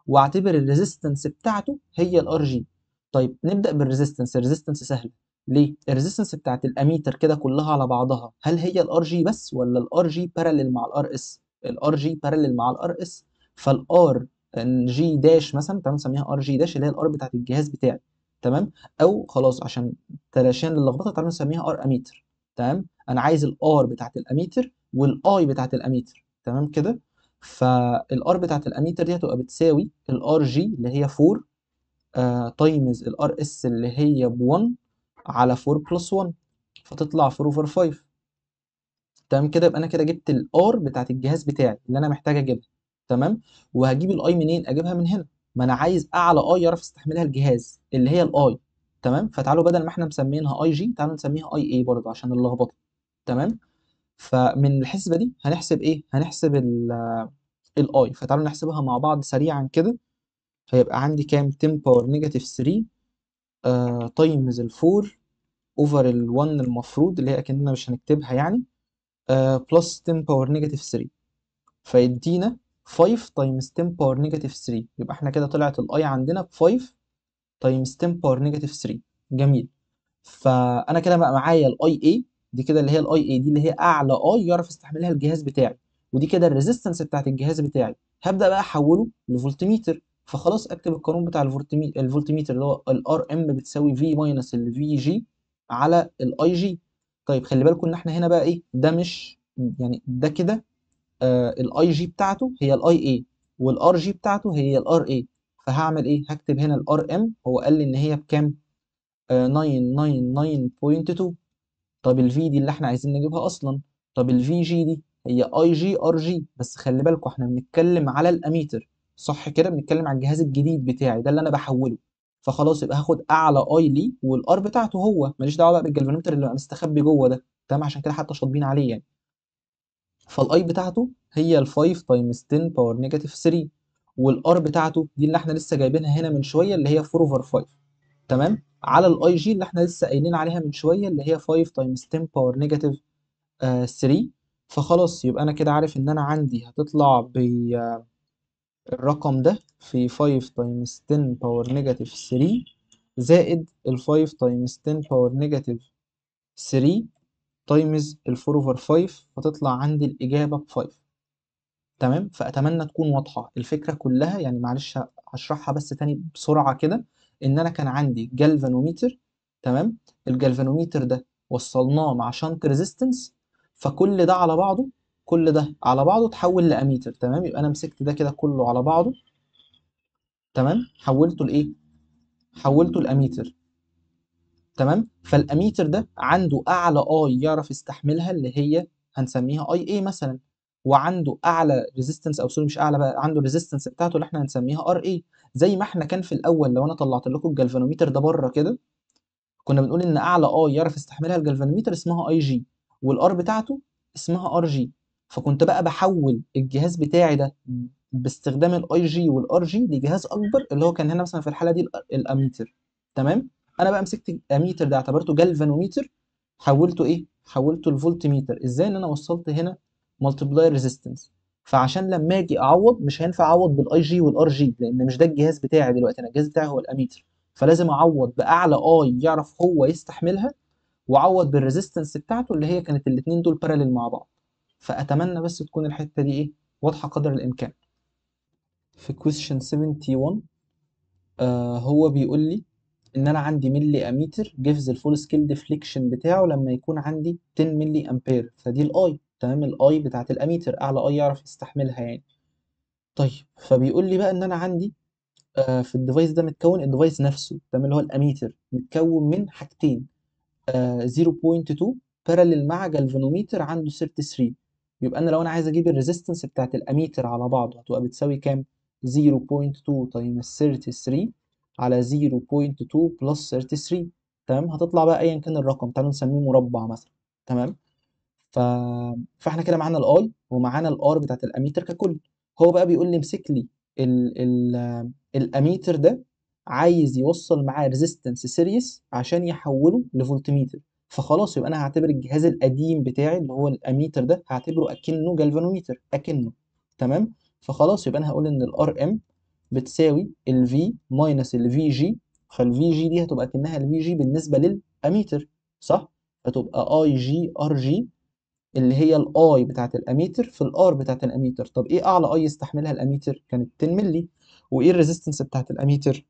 واعتبر الريزيستنس بتاعته هي الار جي طيب نبدا بالريزيستنس الريزيستنس سهل ليه الريزيستنس بتاعت الاميتر كده كلها على بعضها هل هي الار جي بس ولا الار جي بارallel مع الار اس الار جي بارallel مع الار اس فالار جي داش مثلا تعالوا نسميها ار جي داش اللي هي الار بتاعت الجهاز بتاعي تمام او خلاص عشان تلاشين للخبطه تعالوا نسميها ار اميتر تمام انا عايز الار بتاعت الاميتر والاي بتاعت الاميتر تمام كده فالار بتاعت الاميتر دي هتبقى بتساوي الار جي اللي هي 4 تايمز الار اس اللي هي ب 1 على 4 بلس 1 فتطلع 4 اوفر 5 تمام كده يبقى انا كده جبت الار بتاعت الجهاز بتاعي اللي انا محتاج اجيبها تمام وهجيب الاي منين اجيبها من هنا ما انا عايز اعلى اي يعرف يستحملها الجهاز اللي هي الاي تمام فتعالوا بدل ما احنا مسمينها اي جي تعالوا نسميها اي اي برضه عشان اللخبطه تمام فمن الحسبة دي هنحسب إيه؟ هنحسب i فتعالوا نحسبها مع بعض سريعا كده هيبقى عندي كام 10 باور نيجاتيف 3 تايمز ال 4 اوفر ال 1 المفروض اللي هي اكننا مش هنكتبها يعني بلس 10 باور نيجاتيف 3 فيدينا 5 تايمز 10 باور نيجاتيف 3 يبقى احنا كده طلعت i عندنا ب 5 تايمز 10 باور نيجاتيف 3 جميل فانا كده بقى معايا i a دي كده اللي هي الاي اي دي اللي هي اعلى اي آه يعرف يستحملها الجهاز بتاعي ودي كده الريزيستنس بتاعت الجهاز بتاعي هبدا بقى احوله لفولتميتر فخلاص اكتب القانون بتاع الفولتميتر اللي هو الار ام بتساوي في ماينس الفي جي على الاي جي طيب خلي بالكم ان احنا هنا بقى ايه ده مش يعني ده كده آه الاي جي بتاعته هي الاي اي والار جي بتاعته هي الار اي فهعمل ايه هكتب هنا الار ام هو قال لي ان هي بكام آه طب الفي دي اللي احنا عايزين نجيبها اصلا طب الفي جي دي هي اي جي ار جي بس خلي بالكوا احنا بنتكلم على الاميتر صح كده بنتكلم على الجهاز الجديد بتاعي ده اللي انا بحوله فخلاص يبقى هاخد اعلى اي لي والار بتاعته هو ماليش دعوه بقى بالجالفانومتر اللي مستخبي جوه ده تمام عشان كده حتى شاطبين عليه يعني فالاي بتاعته هي ال 5 تايمز 10 باور نيجاتيف 3 والار بتاعته دي اللي احنا لسه جايبينها هنا من شويه اللي هي 4 اوفر 5 تمام على الاي جي اللي احنا لسه قايلين عليها من شويه اللي هي 5 تايمز 10 باور نيجاتيف 3 فخلاص يبقى انا كده عارف ان انا عندي هتطلع بالرقم آه، ده في 5 تايمز 10 باور نيجاتيف 3 زائد ال 5 تايمز 10 باور نيجاتيف 3 تايمز ال 4 اوفر 5 فتطلع عندي الاجابه ب 5 تمام فاتمنى تكون واضحه الفكره كلها يعني معلش هشرحها بس تاني بسرعه كده ان انا كان عندي جلفانوميتر تمام الجلفانوميتر ده وصلناه مع شنك ريزيستنس فكل ده على بعضه كل ده على بعضه اتحول لاميتر تمام يبقى انا مسكت ده كده كله على بعضه تمام حولته لايه حولته لاميتر تمام فالاميتر ده عنده اعلى اي يعرف يستحملها اللي هي هنسميها اي اي مثلا وعنده اعلى ريزيستنس او سوري مش اعلى بقى عنده ريزيستنس بتاعته اللي احنا هنسميها ار اي زي ما احنا كان في الاول لو انا طلعت لكم الجلفانوميتر ده بره كده كنا بنقول ان اعلى اي آه يعرف يستحملها الجلفانوميتر اسمها اي جي والار بتاعته اسمها ار جي فكنت بقى بحول الجهاز بتاعي ده باستخدام الاي جي والار جي لجهاز اكبر اللي هو كان هنا مثلا في الحاله دي الاميتر تمام انا بقى مسكت الاميتر ده اعتبرته جلفانوميتر حولته ايه حولته لفولتميتر ميتر ازاي ان انا وصلت هنا مالتبلاي ريزيستنس فعشان لما اجي اعوض مش هينفع اعوض بالاي جي والار جي لان مش ده الجهاز بتاعي دلوقتي انا الجهاز بتاعي هو الاميتر فلازم اعوض باعلى اي يعرف هو يستحملها واعوض بالريزيستنس بتاعته اللي هي كانت الاثنين دول بارلل مع بعض فاتمنى بس تكون الحته دي ايه واضحه قدر الامكان في كويشن 71 آه هو بيقول لي ان انا عندي ملي اميتر جيفز الفول سكيل ديفليكشن بتاعه لما يكون عندي 10 ملي امبير فدي الاي تمام الاي بتاعت الاميتر اعلى اي يعرف يستحملها يعني طيب فبيقول لي بقى ان انا عندي آه في الديفايس ده متكون الديفايس نفسه تمام اللي هو الاميتر متكون من حاجتين آه 0.2 بارلل مع جالفانوميتر عنده 33 يبقى انا لو انا عايز اجيب الريزيستنس بتاعت الاميتر على بعضه هتبقى بتساوي كام 0.2 تايمز 33 على 0.2 بلس 33 تمام هتطلع بقى ايا كان الرقم تعالوا نسميه مربع مثلا تمام ف... فاحنا كده معانا الاي ومعانا الار بتاعت الاميتر ككل هو بقى بيقول لي امسك لي ال... ال... الاميتر ده عايز يوصل معاه ريزيستنس سيريس عشان يحوله لفولتميتر فخلاص يبقى انا هعتبر الجهاز القديم بتاعي اللي هو الاميتر ده هعتبره اكنه جالفانوميتر اكنه تمام فخلاص يبقى انا هقول ان الار ام بتساوي الفي ماينس الفي جي فالفي جي دي هتبقى كانها الفي جي بالنسبه للاميتر صح فتبقى اي جي ار جي اللي هي الاي بتاعت الاميتر في الار بتاعت الاميتر طب ايه اعلى اي يستحملها الاميتر كانت 10 مللي وايه الريزيستنس بتاعت الاميتر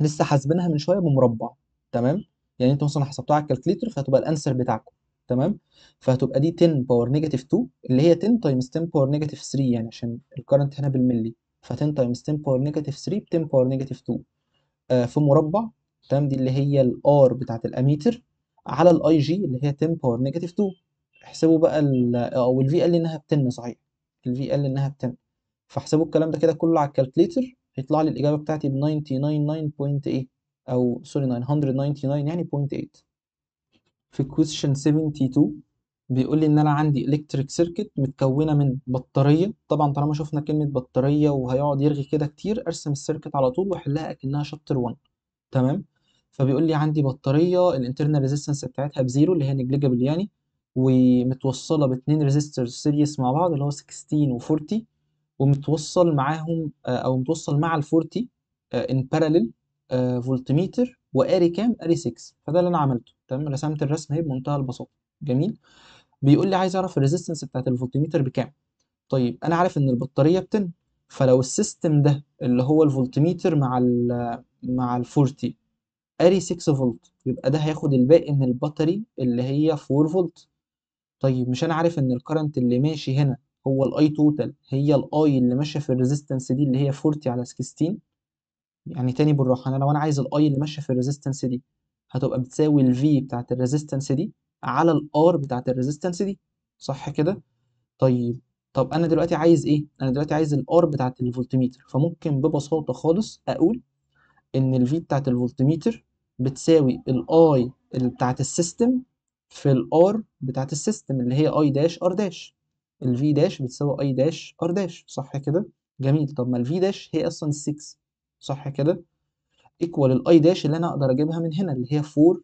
لسه حاسبينها من شويه بمربع تمام يعني انتوا مثلا حسبتوها على الكالكليتر فهتبقى الانسر بتاعكم تمام فهتبقى دي 10 باور نيجاتيف 2 اللي هي 10 تايمز 10 باور نيجاتيف 3 يعني عشان الكرنت هنا بالملي ف 10 تايمز 10 باور نيجاتيف 3 ب 10 باور نيجاتيف 2 آه في مربع تمام دي اللي هي الار بتاعت الاميتر على الاي جي اللي هي 10 باور نيجاتيف 2 احسبوا بقى ال او ال في ال انها ب صحيح الفي في ال انها ب فاحسبوا الكلام ده كده كله على الكالكليتر هيطلع لي الاجابه بتاعتي ب 999.8 او سوري 999 يعني 0.8 في question 72 بيقول لي ان انا عندي الكتريك سيركت متكونه من بطاريه طبعا طالما شفنا كلمه بطاريه وهيقعد يرغي كده كتير ارسم السيركت على طول واحلها اكنها شابتر 1 تمام فبيقول لي عندي بطاريه الانترنال ريزيستنس بتاعتها بزيرو اللي هي نجليجبل يعني ومتوصله باتنين ريزيسترز سيريس مع بعض اللي هو 16 و40 ومتوصل معاهم آه، او متوصل مع ال40 ان باراليل فولتميتر واري كام اري 6 فده اللي انا عملته تمام رسمت الرسمه اهي بمنتهى البساطه جميل بيقول لي عايز اعرف الريزيستنس بتاعت الفولتميتر بكام طيب انا عارف ان البطاريه بتن فلو السيستم ده اللي هو الفولتميتر مع الـ مع ال 40 اري 6 فولت يبقى ده هياخد الباقي من البطاري اللي هي 4 فولت طيب مش انا عارف ان الكرنت اللي ماشي هنا هو الاي توتال هي الاي اللي ماشيه في الريزيستنس دي اللي هي 40 على 16 يعني تاني بالراحه انا لو انا عايز الاي اللي ماشيه في الريزيستنس دي هتبقى بتساوي الفي بتاعت الريزيستنس دي على الار بتاعت الريزيستنس دي صح كده طيب طب انا دلوقتي عايز ايه انا دلوقتي عايز الار بتاعت الفولتميتر فممكن ببساطه خالص اقول ان الفي بتاعت الفولتميتر بتساوي الاي بتاعت السيستم في الار بتاعت السيستم اللي هي اي داش ار داش الفي داش بتساوي اي داش ار داش صح كده جميل طب ما الفي داش هي اصلا 6 صح كده ايكوال الاي داش اللي انا اقدر اجيبها من هنا اللي هي 4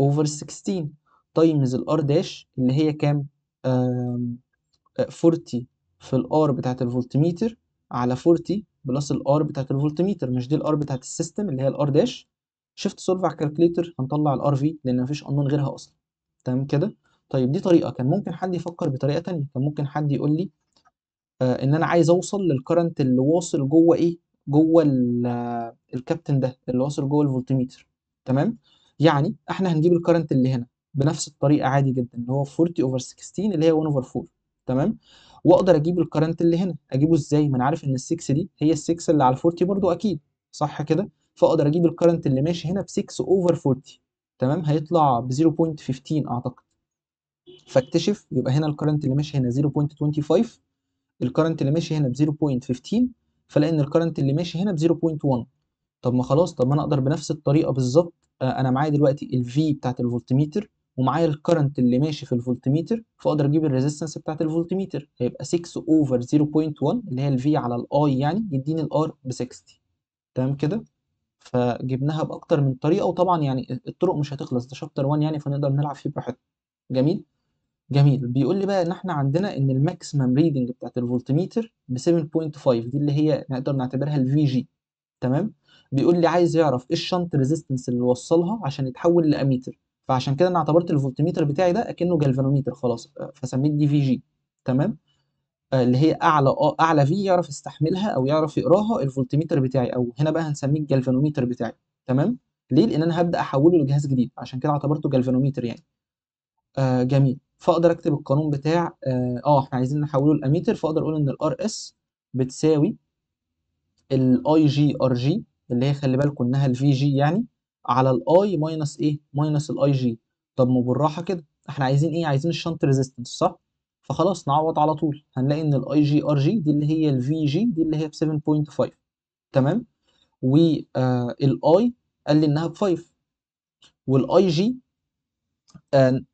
اوفر 16 تايمز الار داش اللي هي كام 40 في الار بتاعت الفولتميتر على 40 بلس الار بتاعت الفولتميتر مش دي الار بتاعت السيستم اللي هي الار داش شيفت سولف على الكالكليتر هنطلع الار في لان مفيش انون غيرها اصلا تمام كده طيب دي طريقه كان ممكن حد يفكر بطريقه ثانيه كان ممكن حد يقول لي آه ان انا عايز اوصل للكرنت اللي واصل جوه ايه جوه الكابتن آه، ده اللي واصل جوه الفولتميتر تمام يعني احنا هنجيب الكرنت اللي هنا بنفس الطريقه عادي جدا اللي هو 40 اوفر 16 اللي هي 1 اوفر 4 تمام واقدر اجيب الكرنت اللي هنا اجيبه ازاي ما انا عارف ان ال 6 دي هي ال 6 اللي على 40 برضو اكيد صح كده فاقدر اجيب الكرنت اللي ماشي هنا ب 6 اوفر 40 تمام هيطلع ب 0.15 اعتقد فاكتشف يبقى هنا الكرنت اللي ماشي هنا 0.25 الكرنت اللي ماشي هنا ب 0.15 فلان الكرنت اللي ماشي هنا ب 0.1 طب ما خلاص طب ما انا اقدر بنفس الطريقه بالظبط آه، انا معايا دلوقتي الفي بتاعت الفولتميتر ومعايا الكرنت اللي ماشي في الفولتميتر فاقدر اجيب الريزيستنس بتاعت الفولتميتر هيبقى 6 اوفر 0.1 اللي هي الفي على الاي يعني يديني الار ب 60 تمام كده فجبناها باكتر من طريقه وطبعا يعني الطرق مش هتخلص ده شابتر 1 يعني فنقدر نلعب فيه براحتنا جميل جميل بيقول لي بقى ان احنا عندنا ان الماكسيمم ريدنج بتاعت الفولتميتر ب 7.5 دي اللي هي نقدر نعتبرها الفي جي تمام بيقول لي عايز يعرف ايه الشنط ريزيستنس اللي وصلها عشان يتحول لاميتر فعشان كده انا اعتبرت الفولتميتر بتاعي ده اكنه جالفانوميتر خلاص فسميت دي في جي تمام اللي هي اعلى اعلى في يعرف يستحملها او يعرف يقراها الفولتميتر بتاعي او هنا بقى هنسميه الجلفانوميتر بتاعي تمام ليه لان انا هبدا احوله لجهاز جديد عشان كده اعتبرته جلفانوميتر يعني آه جميل فاقدر اكتب القانون بتاع اه, آه احنا عايزين نحوله لاميتر فاقدر اقول ان الار اس بتساوي الاي جي ار جي اللي هي خلي بالكم انها الفي جي يعني على الاي ماينس ايه ماينس الاي جي طب ما بالراحه كده احنا عايزين ايه عايزين الشنط ريزيستنس صح فخلاص نعوض على طول هنلاقي ان الاي جي ار جي دي اللي هي الفي جي دي اللي هي في 7.5 تمام والاي آه، قال لي انها ب 5 والاي جي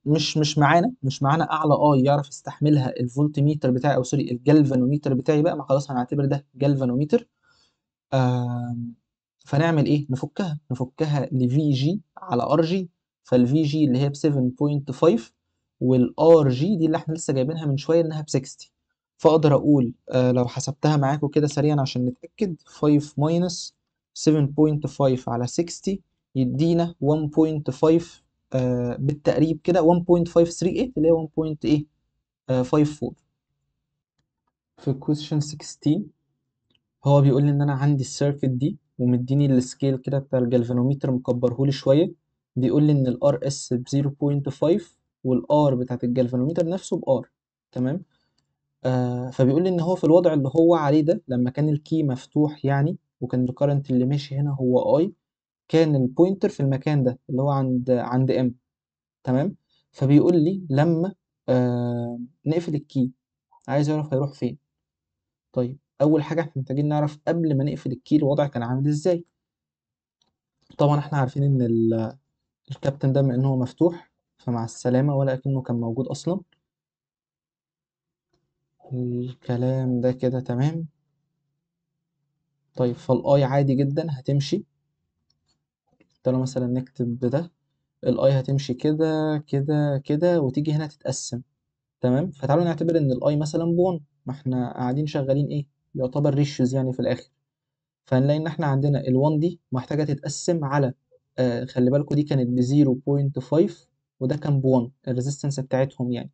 مش مش معانا مش معانا اعلى اي يعرف يستحملها الفولت ميتر بتاعي او سوري الجلفانوميتر بتاعي بقى ما خلاص هنعتبر ده جلفانوميتر فنعمل ايه نفكها نفكها لفي جي على ار جي فالفي جي اللي هي ب 7.5 والار جي دي اللي احنا لسه جايبينها من شويه انها ب 60 فاقدر اقول آه، لو حسبتها معاكم كده سريعا عشان نتاكد 5 ماينس 7.5 على 60 يدينا 1.5 آه، بالتقريب كده 1.538 اللي هي 1.54 آه، في الكويشن 16 هو بيقول لي ان انا عندي السيركت دي ومديني السكيل كده بتاع الجلفانومتر مكبرهولي شويه بيقول لي ان الار اس ب 0.5 والار بتاعت الجلفانوميتر نفسه بار تمام آه فبيقول لي ان هو في الوضع اللي هو عليه ده لما كان الكي مفتوح يعني وكان الكرنت اللي ماشي هنا هو اي كان البوينتر في المكان ده اللي هو عند عند ام تمام فبيقول لي لما آه نقفل الكي عايز اعرف هيروح فين طيب اول حاجه احنا محتاجين نعرف قبل ما نقفل الكي الوضع كان عامل ازاي طبعا احنا عارفين ان الكابتن ده من ان هو مفتوح فمع السلامة ولا أكنه كان موجود أصلا الكلام ده كده تمام طيب فالآي عادي جدا هتمشي تعالوا مثلا نكتب ده الآي هتمشي كده كده كده وتيجي هنا تتقسم تمام فتعالوا نعتبر إن الآي مثلا بون ما احنا قاعدين شغالين إيه يعتبر ريشوز يعني في الآخر فهنلاقي إن احنا عندنا ال1 دي محتاجة تتقسم على آه خلي بالكوا دي كانت ب 0.5 وده كان ب1 الريزيستنس بتاعتهم يعني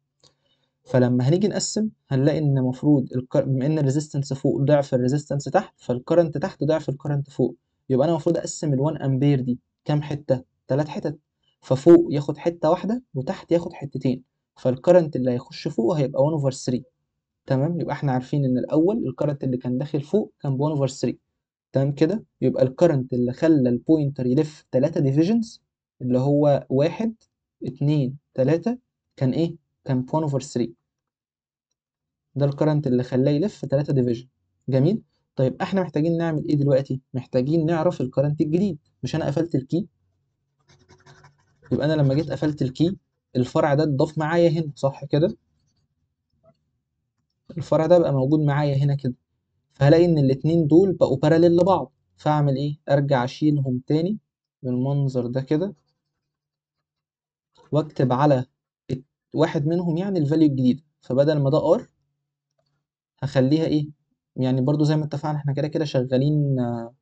فلما هنيجي نقسم هنلاقي ان المفروض بما ان الريزيستنس فوق ضعف الريزيستنس تحت فالكرنت تحت ضعف الكرنت فوق يبقى انا المفروض اقسم ال1 امبير دي كام حته ثلاث حتت ففوق ياخد حته واحده وتحت ياخد حتتين فالكرنت اللي هيخش فوق هيبقى 1 اوفر 3 تمام يبقى احنا عارفين ان الاول الكرنت اللي كان داخل فوق كان ب 1 اوفر 3 تمام كده يبقى الكرنت اللي خلى البوينتر يلف 3 ديفيجنز اللي هو واحد اتنين تلاتة كان إيه؟ كان 1 أوفر 3 ده الكرنت اللي خلاه يلف تلاتة ديفيجن جميل؟ طيب احنا محتاجين نعمل ايه دلوقتي؟ محتاجين نعرف الكرنت الجديد مش انا قفلت الكي يبقى انا لما جيت قفلت الكي الفرع ده اتضاف معايا هنا صح كده؟ الفرع ده بقى موجود معايا هنا كده فهلاقي ان الاتنين دول بقوا باراليل لبعض فاعمل ايه؟ ارجع اشيلهم تاني بالمنظر ده كده واكتب على واحد منهم يعني الفاليو الجديدة فبدل ما ده ار هخليها ايه يعني برضو زي ما اتفقنا احنا كده كده شغالين آه،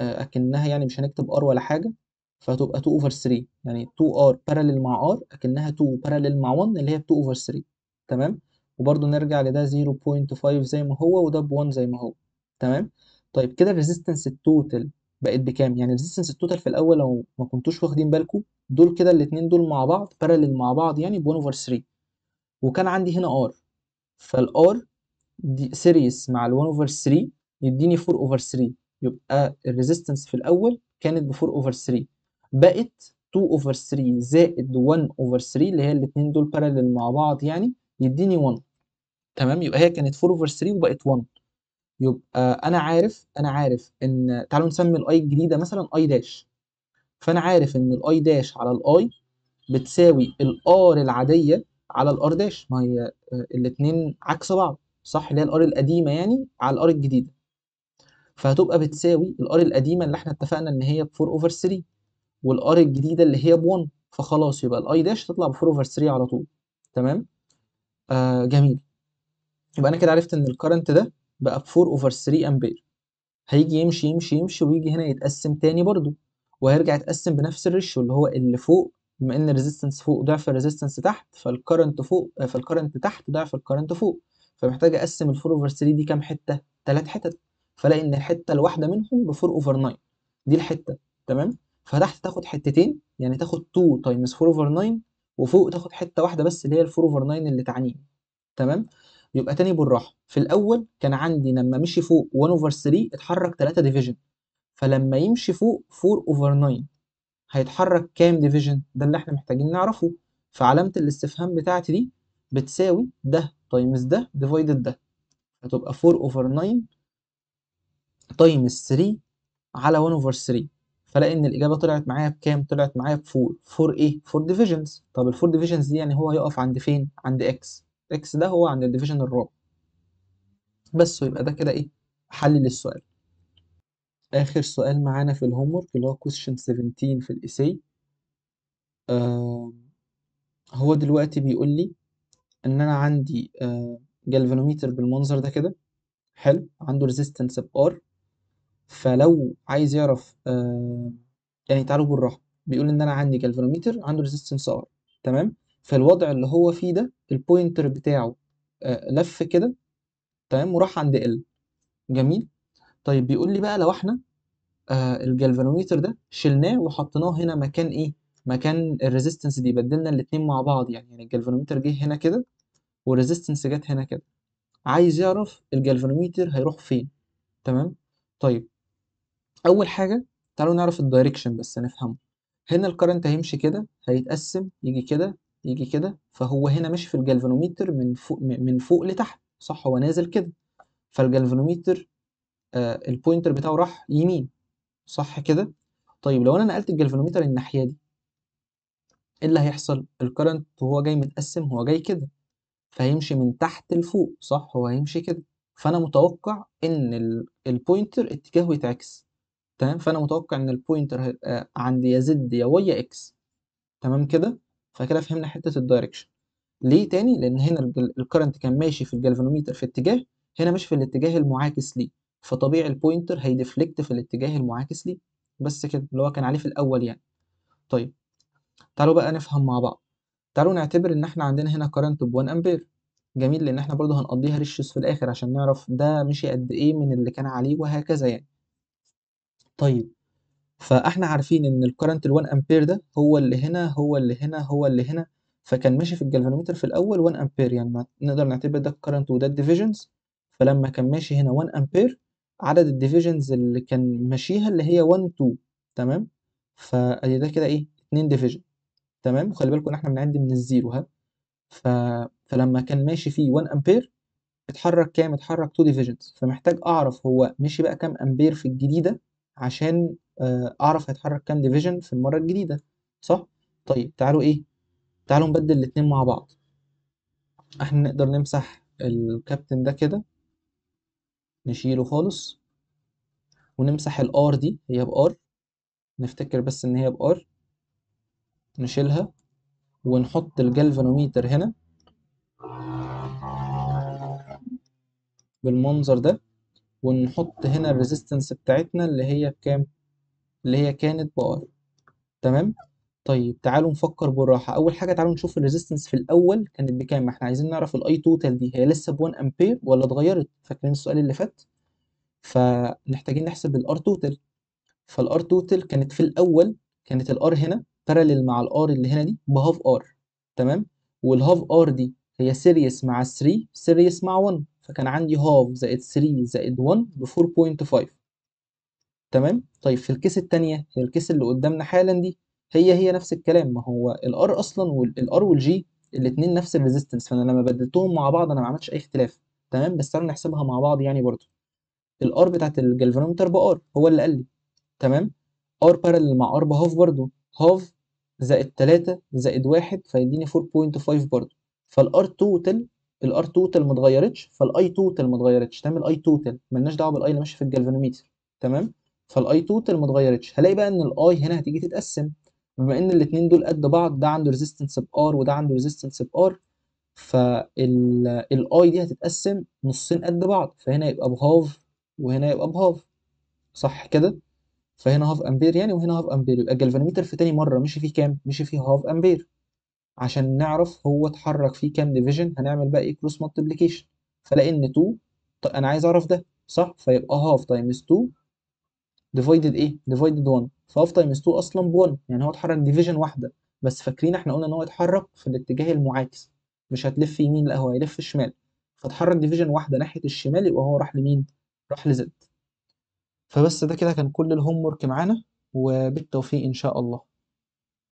آه، اكنها يعني مش هنكتب ار ولا حاجة فهتبقى 2 اوفر 3 يعني 2 ار بارالل مع ار اكنها 2 بارالل مع 1 اللي هي 2 اوفر 3 تمام وبرضو نرجع لده 0.5 زي ما هو وده ب 1 زي ما هو تمام طيب كده الريزيستنس التوتال بقت بكام يعني الريزستنس التوتال في الاول لو ما كنتوش واخدين بالكم دول كده الاثنين دول مع بعض بارلل مع بعض يعني ب 1 اوفر 3 وكان عندي هنا ار فالار دي سيريس مع ال 1 اوفر 3 يديني 4 اوفر 3 يبقى الريزيستنس في الاول كانت ب 4 اوفر 3 بقت 2 اوفر 3 زائد 1 اوفر 3 اللي هي الاثنين دول بارلل مع بعض يعني يديني 1 تمام يبقى هي كانت 4 اوفر 3 وبقت 1 يبقى انا عارف انا عارف ان تعالوا نسمي الاي الجديده مثلا اي داش فانا عارف ان الاي داش على الاي بتساوي الار العاديه على الار داش ما هي آه، الاثنين عكس بعض صح اللي هي الار القديمه يعني على الار الجديده فهتبقى بتساوي الار القديمه اللي احنا اتفقنا ان هي ب 4 اوفر 3 والار الجديده اللي هي ب 1 فخلاص يبقى الاي داش تطلع ب 4 اوفر 3 على طول تمام آه جميل يبقى انا كده عرفت ان الكرنت ده بقى ب 4 اوفر 3 امبير هيجي يمشي يمشي يمشي ويجي هنا يتقسم تاني برضو وهيرجع يتقسم بنفس الريشيو اللي هو اللي فوق بما ان الريزيستنس فوق ضعف الريزيستنس تحت فالكرنت فوق آه، فالكرنت تحت ضعف الكرنت فوق فمحتاج اقسم ال 4 اوفر 3 دي كام حته؟ ثلاث حتت فلاقي ان الحته الواحده منهم ب 4 اوفر 9 دي الحته تمام؟ فتحت تاخد حتتين يعني تاخد 2 تايمز 4 اوفر 9 وفوق تاخد حته واحده بس اللي هي ال 4 اوفر 9 اللي تعنيني تمام؟ يبقى تاني بالراحه في الاول كان عندي لما مشي فوق 1 اوفر 3 اتحرك 3 ديفيجن فلما يمشي فوق 4 اوفر 9 هيتحرك كام ديفيجن ده اللي احنا محتاجين نعرفه فعلامه الاستفهام بتاعتي دي بتساوي ده تايمز ده ديفايدد ده هتبقى 4 اوفر 9 تايمز 3 على 1 اوفر 3 فلاقي ان الاجابه طلعت معايا بكام طلعت معايا ب 4 4 ايه 4 ديفيجنز طب ال 4 ديفيجنز دي يعني هو هيقف عند فين عند اكس اكس ده هو عند الديفيجن الرابع بس ويبقى ده كده ايه حلل السؤال اخر سؤال معانا في الهومورك اللي هو كويشن 17 في الاسي آه هو دلوقتي بيقول لي ان انا عندي آه جالفانوميتر بالمنظر ده كده حلو عنده ريزيستنس بار فلو عايز يعرف آه يعني تعالوا بالراحه بيقول ان انا عندي جالفانوميتر عنده ريزيستنس ار تمام فالوضع اللي هو فيه ده البوينتر بتاعه آه، لف كده تمام وراح عند ال جميل طيب بيقول لي بقى لو احنا آه، الجلفانوميتر ده شلناه وحطيناه هنا مكان ايه مكان الريزيستنس دي بدلنا الاتنين مع بعض يعني يعني الجلفانوميتر جه هنا كده والريزيستنس جت هنا كده عايز يعرف الجلفانوميتر هيروح فين تمام طيب اول حاجه تعالوا نعرف الدايركشن بس نفهمه هنا الكرنت هيمشي كده هيتقسم يجي كده يجي كده فهو هنا ماشي في الجالفانوميتر من فوق من فوق لتحت صح هو نازل كده فالجالفانوميتر آه البوينتر بتاعه راح يمين صح كده طيب لو انا نقلت الجالفانوميتر الناحيه دي ايه اللي هيحصل الكرنت وهو جاي متقسم هو جاي كده فهيمشي من تحت لفوق صح هو هيمشي كده فانا متوقع ان البوينتر اتجاهه يتعكس تمام فانا متوقع ان البوينتر آه، عندي يا زد يا واي يا اكس تمام كده فكده فهمنا حته الدايركشن ليه تاني لان هنا الكرنت كان ماشي في الجالفانوميتر في اتجاه هنا مش في الاتجاه المعاكس ليه فطبيعي البوينتر هيدفلكت في الاتجاه المعاكس ليه بس كده اللي هو كان عليه في الاول يعني طيب تعالوا بقى نفهم مع بعض تعالوا نعتبر ان احنا عندنا هنا كرنت ب 1 امبير جميل لان احنا برضه هنقضيها ريشيوس في الاخر عشان نعرف ده مشي قد ايه من اللي كان عليه وهكذا يعني طيب فإحنا عارفين إن الكرنت ال1 أمبير ده هو اللي هنا هو اللي هنا هو اللي هنا فكان ماشي في الجلفانومتر في الأول 1 أمبير يعني نقدر نعتبر ده الكرنت وده الديفيجنز فلما كان ماشي هنا 1 أمبير عدد الديفيجنز اللي كان ماشيها اللي هي 1 2 تمام فأدي ده كده إيه 2 ديفيجن تمام وخلي بالكم إن إحنا بنعدي من الزيرو ها ف... فلما كان ماشي فيه 1 أمبير اتحرك كام اتحرك 2 ديفيجنز فمحتاج أعرف هو مشي بقى كام أمبير في الجديدة عشان آه، اعرف هيتحرك كام ديفيجن في المره الجديده صح طيب تعالوا ايه تعالوا نبدل الاتنين مع بعض احنا نقدر نمسح الكابتن ده كده نشيله خالص ونمسح الار دي هي بار نفتكر بس ان هي بار نشيلها ونحط الجلفانوميتر هنا بالمنظر ده ونحط هنا الريزيستنس بتاعتنا اللي هي بكام اللي هي كانت بار تمام طيب تعالوا نفكر بالراحه اول حاجه تعالوا نشوف الريزيستنس في الاول كانت بكام ما احنا عايزين نعرف الاي توتال دي هي لسه ب 1 امبير ولا اتغيرت فاكرين السؤال اللي فات فمحتاجين نحسب الار توتال فالار توتال كانت في الاول كانت الار هنا بارالل مع الار اللي هنا دي بهاف ار تمام والهاف ار دي هي سيريس مع 3 سيريس مع 1 فكان عندي هاف زائد 3 زائد 1 ب 4.5 تمام؟ طيب في الكيس التانية هي الكيس اللي قدامنا حالا دي هي هي نفس الكلام ما هو الار اصلا والار والجي الاثنين نفس الريزيستنس فانا لما بدلتهم مع بعض انا ما عملتش اي اختلاف تمام بس تعالوا نحسبها مع بعض يعني برضو الار بتاعت الجلفانومتر بار هو اللي قال لي تمام ار بارallel مع ار بهاف برضو هاف زائد 3 زائد 1 فيديني 4.5 برضو فالار توتال الار توتال ما اتغيرتش فالاي توتال ما اتغيرتش تمام الاي توتال مالناش دعوه بالاي اللي ماشي في الجلفانومتر تمام فالاي توتال ما اتغيرتش هلاقي بقى ان الاي هنا هتيجي تتقسم بما ان الاثنين دول قد بعض ده عنده ريزيستنس بار وده عنده ريزيستنس بار فالاي دي هتتقسم نصين قد بعض فهنا يبقى بهاف وهنا يبقى بهاف صح كده فهنا هاف امبير يعني وهنا هاف امبير يبقى الجلفانومتر في تاني مره مشي فيه كام مشي فيه هاف امبير عشان نعرف هو اتحرك فيه كام ديفيجن هنعمل بقى ايه كروس مالتيبليكيشن فلاقي ان 2 طيب انا عايز اعرف ده صح فيبقى هاف تايمز 2 ديفايدد ايه؟ ديفايدد 1 فاف تايمز 2 اصلا ب 1 يعني هو اتحرك ديفيجن واحده بس فاكرين احنا قلنا ان هو يتحرك في الاتجاه المعاكس مش هتلف يمين لا هو هيلف شمال فاتحرك ديفيجن واحده ناحيه الشمال يبقى هو راح لمين؟ راح لزد فبس ده كده كان كل الهوم ورك معانا وبالتوفيق ان شاء الله